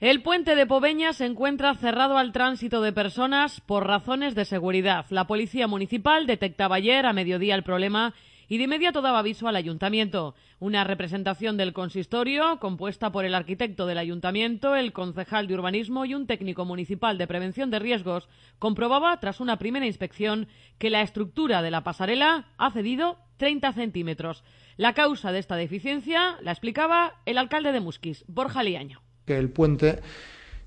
El puente de Pobeña se encuentra cerrado al tránsito de personas por razones de seguridad. La policía municipal detectaba ayer a mediodía el problema y de inmediato daba aviso al ayuntamiento. Una representación del consistorio, compuesta por el arquitecto del ayuntamiento, el concejal de urbanismo y un técnico municipal de prevención de riesgos, comprobaba tras una primera inspección que la estructura de la pasarela ha cedido 30 centímetros. La causa de esta deficiencia la explicaba el alcalde de Musquis, Borja Liaño que el puente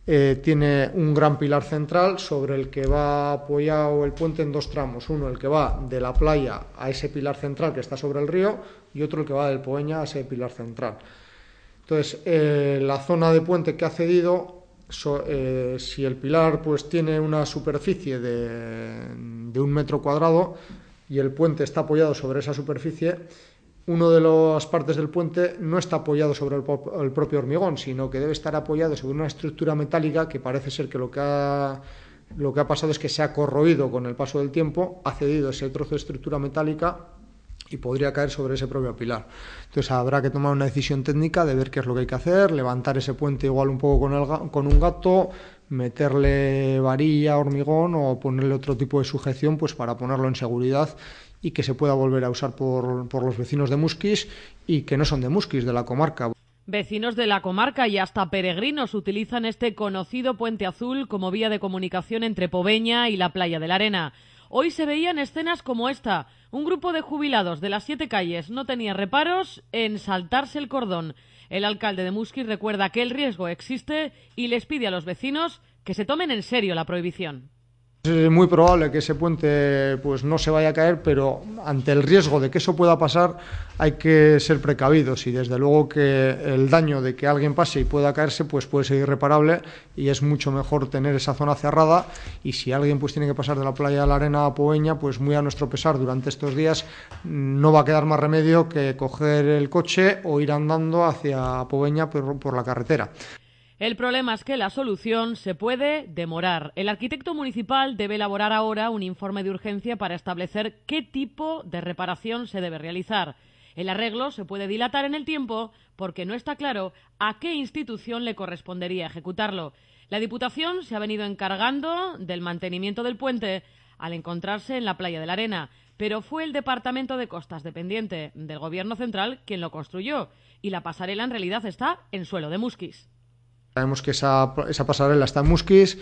eh, tiene un gran pilar central sobre el que va apoyado el puente en dos tramos. Uno, el que va de la playa a ese pilar central que está sobre el río y otro, el que va del Poeña a ese pilar central. Entonces, eh, la zona de puente que ha cedido, eh, si el pilar pues, tiene una superficie de un metro cuadrado y el puente está apoyado sobre esa superficie, uno de las partes del puente no está apoyado sobre el, propio hormigón, sino que debe estar apoyado sobre una estructura metálica que parece ser que lo que ha, lo que ha pasado es que se ha corroído con el paso del tiempo, ha cedido ese trozo de estructura metálica y podría caer sobre ese propio pilar. Entonces habrá que tomar una decisión técnica de ver qué es lo que hay que hacer, levantar ese puente igual un poco con, el, con un gato, meterle varilla, hormigón o ponerle otro tipo de sujeción pues para ponerlo en seguridad y que se pueda volver a usar por, por los vecinos de Musquis y que no son de Musquis, de la comarca. Vecinos de la comarca y hasta peregrinos utilizan este conocido puente azul como vía de comunicación entre Pobeña y la Playa de la Arena. Hoy se veían escenas como esta. Un grupo de jubilados de las siete calles no tenía reparos en saltarse el cordón. El alcalde de Musquis recuerda que el riesgo existe y les pide a los vecinos que se tomen en serio la prohibición. Es muy probable que ese puente pues, no se vaya a caer, pero ante el riesgo de que eso pueda pasar hay que ser precavidos y desde luego que el daño de que alguien pase y pueda caerse pues, puede ser irreparable y es mucho mejor tener esa zona cerrada y si alguien pues, tiene que pasar de la playa de la arena a Poeña, pues muy a nuestro pesar durante estos días no va a quedar más remedio que coger el coche o ir andando hacia Poveña por la carretera. El problema es que la solución se puede demorar. El arquitecto municipal debe elaborar ahora un informe de urgencia para establecer qué tipo de reparación se debe realizar. El arreglo se puede dilatar en el tiempo porque no está claro a qué institución le correspondería ejecutarlo. La Diputación se ha venido encargando del mantenimiento del puente al encontrarse en la playa de la Arena, pero fue el Departamento de Costas dependiente del Gobierno Central quien lo construyó y la pasarela en realidad está en suelo de muskis. Sabemos que esa, pasarela está en Musquis,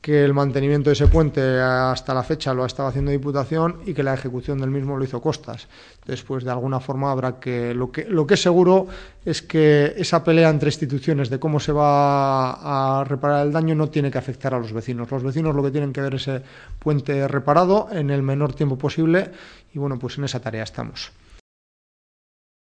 que el mantenimiento de ese puente hasta la fecha lo ha estado haciendo Diputación y que la ejecución del mismo lo hizo Costas. Después, de alguna forma, habrá que lo, que. lo que es seguro es que esa pelea entre instituciones de cómo se va a reparar el daño no tiene que afectar a los vecinos. Los vecinos lo que tienen que ver es ese puente reparado en el menor tiempo posible y, bueno, pues en esa tarea estamos.